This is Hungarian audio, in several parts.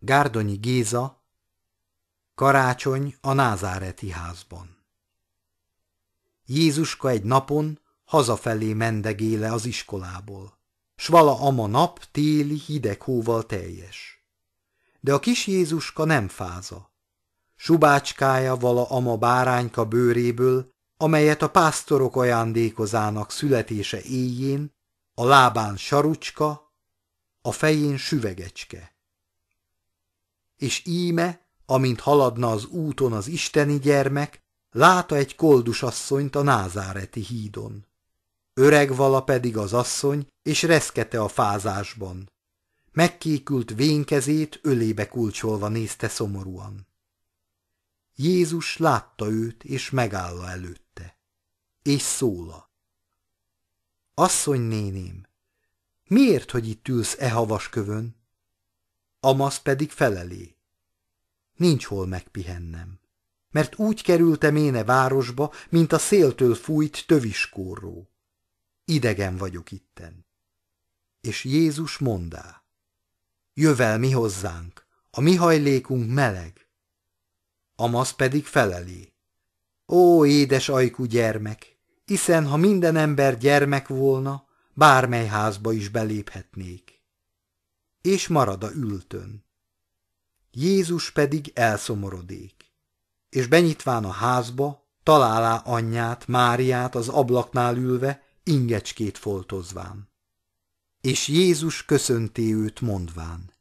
Gárdonyi Géza, Karácsony a názáreti házban. Jézuska egy napon hazafelé mendegéle az iskolából. S vala ama nap téli hideg hóval teljes. De a kis Jézuska nem fáza. Subácskája vala ama bárányka bőréből, amelyet a pásztorok ajándékozának születése éjjén, a lábán sarucska, a fején süvegecske és íme, amint haladna az úton az isteni gyermek, láta egy koldusasszonyt a názáreti hídon. Öreg vala pedig az asszony, és reszkete a fázásban. Megkékült vénkezét ölébe kulcsolva nézte szomorúan. Jézus látta őt, és megálla előtte. És szóla. Asszony néném, miért, hogy itt ülsz e havas kövön? Amasz pedig felelé. Nincs hol megpihennem, mert úgy kerültem én a e városba, mint a széltől fújt töviskóró. Idegen vagyok itten. És Jézus mondá, jövel mi hozzánk, a mi hajlékunk meleg. Amasz pedig felelé. Ó, édes ajkú gyermek, hiszen ha minden ember gyermek volna, bármely házba is beléphetnék és marad a ültön. Jézus pedig elszomorodik, és benyitván a házba, találá anyját, Máriát az ablaknál ülve, ingecskét foltozván. És Jézus köszönté őt mondván.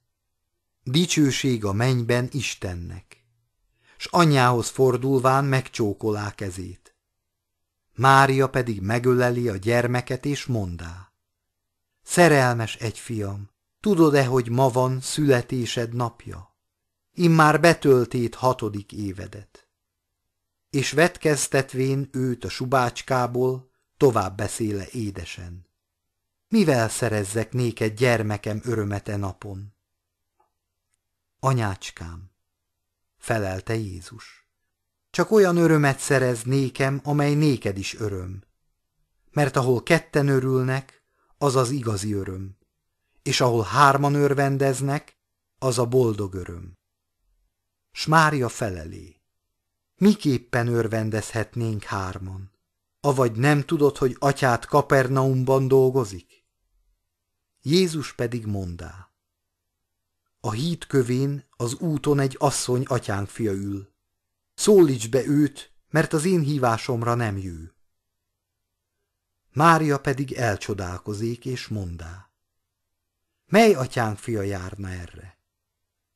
Dicsőség a mennyben Istennek, s anyjához fordulván megcsókolá kezét. Mária pedig megöleli a gyermeket és mondá. Szerelmes egy fiam, Tudod-e, hogy ma van születésed napja? Immár betöltét hatodik évedet. És vetkeztetvén őt a subácskából tovább beszéle édesen. Mivel szerezzek néked gyermekem örömete napon? Anyácskám, felelte Jézus, csak olyan örömet szerez nékem, amely néked is öröm. Mert ahol ketten örülnek, az az igazi öröm és ahol hárman örvendeznek, az a boldog öröm. Mária felelé. Miképpen örvendezhetnénk hárman? Avagy nem tudod, hogy atyát Kapernaumban dolgozik? Jézus pedig mondá. A híd kövén az úton egy asszony atyánk fia ül. Szólíts be őt, mert az én hívásomra nem jő. Mária pedig elcsodálkozik és mondá. Mely atyánk fia járna erre?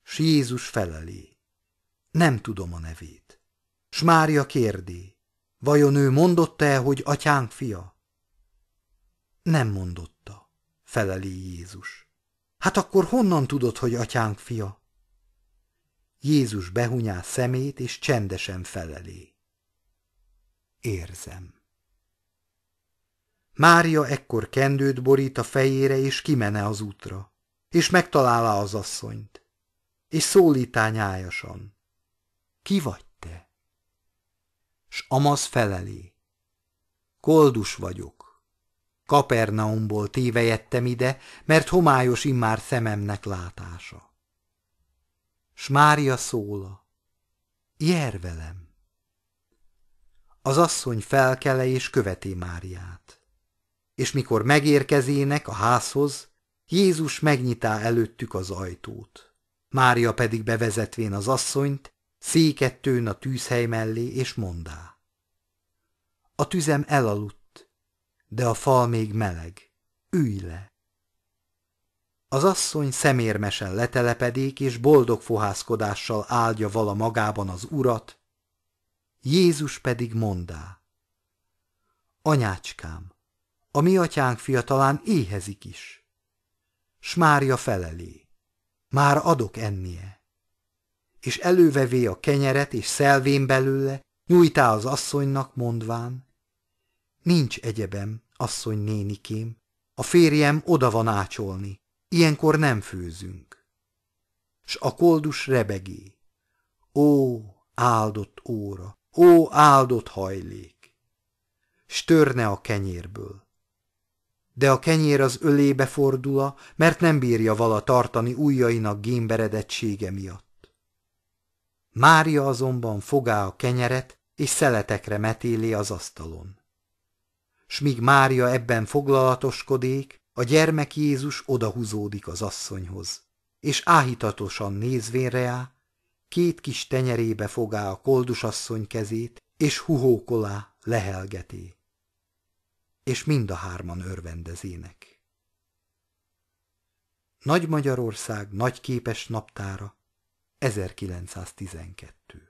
S Jézus felelé. Nem tudom a nevét. S Mária kérdé. Vajon ő mondotta-e, hogy atyánk fia? Nem mondotta, feleli Jézus. Hát akkor honnan tudod, hogy atyánk fia? Jézus behunyá szemét, és csendesen felelé. Érzem. Mária ekkor kendőt borít a fejére, és kimene az útra, és megtalálá az asszonyt, és szólítá nyájasan. Ki vagy te? S Amaz felelé. Koldus vagyok. Kapernaumból tévejettem ide, mert homályos immár szememnek látása. S Mária szóla. Jér velem. Az asszony felkele és követi Máriát és mikor megérkezének a házhoz, Jézus megnyitá előttük az ajtót. Mária pedig bevezetvén az asszonyt, székettőn a tűzhely mellé, és mondá. A tüzem elaludt, de a fal még meleg, ülj le. Az asszony szemérmesen letelepedik, és boldog fohászkodással áldja vala magában az urat, Jézus pedig mondá. Anyácskám, a mi atyánk talán éhezik is. S Mária felelé. Már adok ennie. És elővevé a kenyeret és szelvén belőle, nyújtá az asszonynak, mondván. Nincs egyebem, asszony nénikém, a férjem oda van ácsolni, ilyenkor nem főzünk. S a koldus rebegé. Ó, áldott óra, ó, áldott hajlék! Störne a kenyérből, de a kenyér az ölébe fordula, mert nem bírja vala tartani ujjainak gémberedettsége miatt. Mária azonban fogá a kenyeret, és szeletekre metéli az asztalon. S míg Mária ebben foglalatoskodék, a gyermek Jézus odahúzódik az asszonyhoz, és áhítatosan nézvén reá, két kis tenyerébe fogá a koldusasszony kezét, és huhókolá lehelgeti és mind a hárman örvendezének. Nagy Magyarország nagy képes naptára 1912